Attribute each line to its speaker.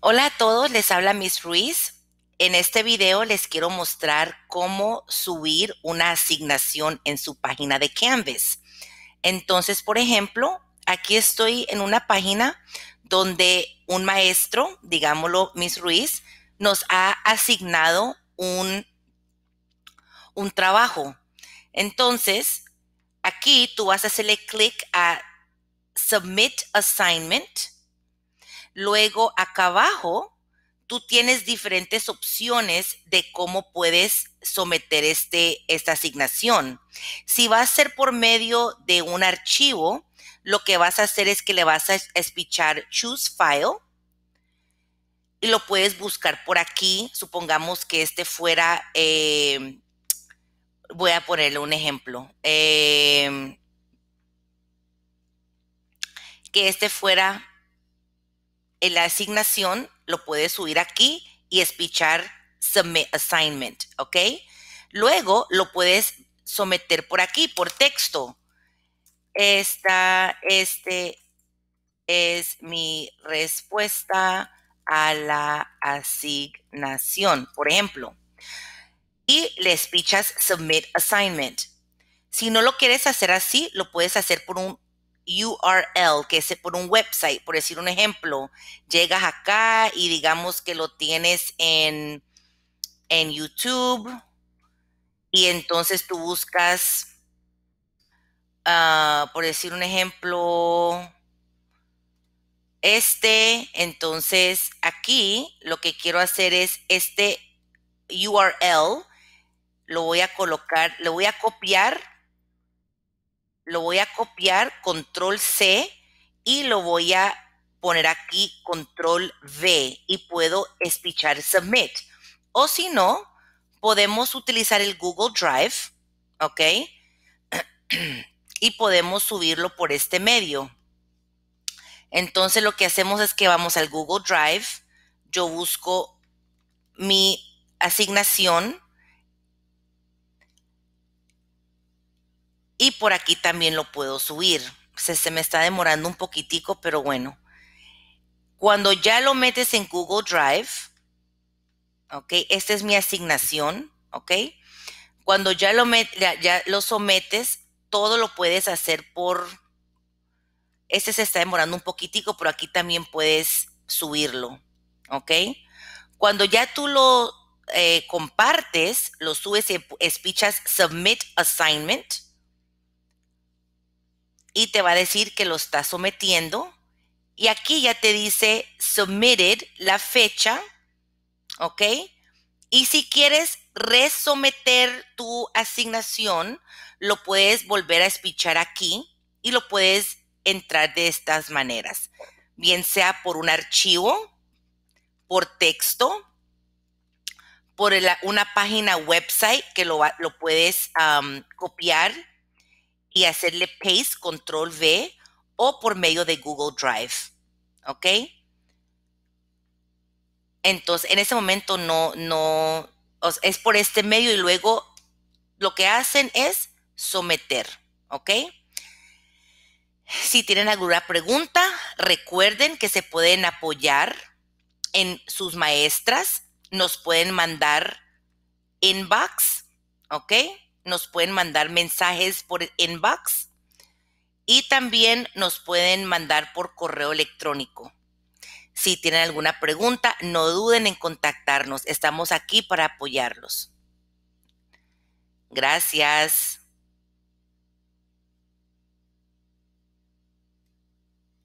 Speaker 1: Hola a todos, les habla Miss Ruiz. En este video les quiero mostrar cómo subir una asignación en su página de Canvas. Entonces, por ejemplo, aquí estoy en una página donde un maestro, digámoslo Miss Ruiz, nos ha asignado un, un trabajo. Entonces, aquí tú vas a hacerle clic a Submit Assignment Luego, acá abajo, tú tienes diferentes opciones de cómo puedes someter este, esta asignación. Si va a ser por medio de un archivo, lo que vas a hacer es que le vas a espichar Choose File y lo puedes buscar por aquí. Supongamos que este fuera, em, voy a ponerle un ejemplo, em, que este fuera en la asignación lo puedes subir aquí y espichar Submit Assignment, ¿ok? Luego lo puedes someter por aquí, por texto. Esta, este es mi respuesta a la asignación, por ejemplo. Y le pichas Submit Assignment. Si no lo quieres hacer así, lo puedes hacer por un URL, que es por un website, por decir un ejemplo, llegas acá y digamos que lo tienes en, en YouTube y entonces tú buscas, ah, por decir un ejemplo, este, entonces aquí lo que quiero hacer es este URL, lo voy a colocar, lo voy a copiar lo voy a copiar, control C, y lo voy a poner aquí, control V, y puedo espichar submit. O si no, podemos utilizar el Google Drive, ¿ok? y podemos subirlo por este medio. Entonces lo que hacemos es que vamos al Google Drive, yo busco mi asignación, y por aquí también lo puedo subir. Se, me está demorando un poquitico, pero bueno. Cuando ya lo metes en Google Drive, ¿ok? Esta es mi asignación, ¿ok? Cuando ya lo, ya, lo sometes, todo lo puedes hacer por... Este se está demorando un poquitico, pero aquí también puedes subirlo, ¿ok? Cuando ya tú lo eh, compartes, lo subes y Submit Assignment, y te va a decir que lo está sometiendo. Y aquí ya te dice submitted, la fecha, ¿ok? Y si quieres resometer tu asignación, lo puedes volver a espichar aquí y lo puedes entrar de estas maneras, bien sea por un archivo, por texto, por una página website que lo, puedes copiar hacerle paste, control V o por medio de Google Drive. ¿Ok? Entonces, en ese momento no, no, es por este medio y luego lo que hacen es someter. ¿Ok? Si tienen alguna pregunta, recuerden que se pueden apoyar en sus maestras, nos pueden mandar inbox, ¿ok? nos pueden mandar mensajes por inbox y también nos pueden mandar por correo electrónico. Si tienen alguna pregunta, no duden en contactarnos. Estamos aquí para apoyarlos. Gracias.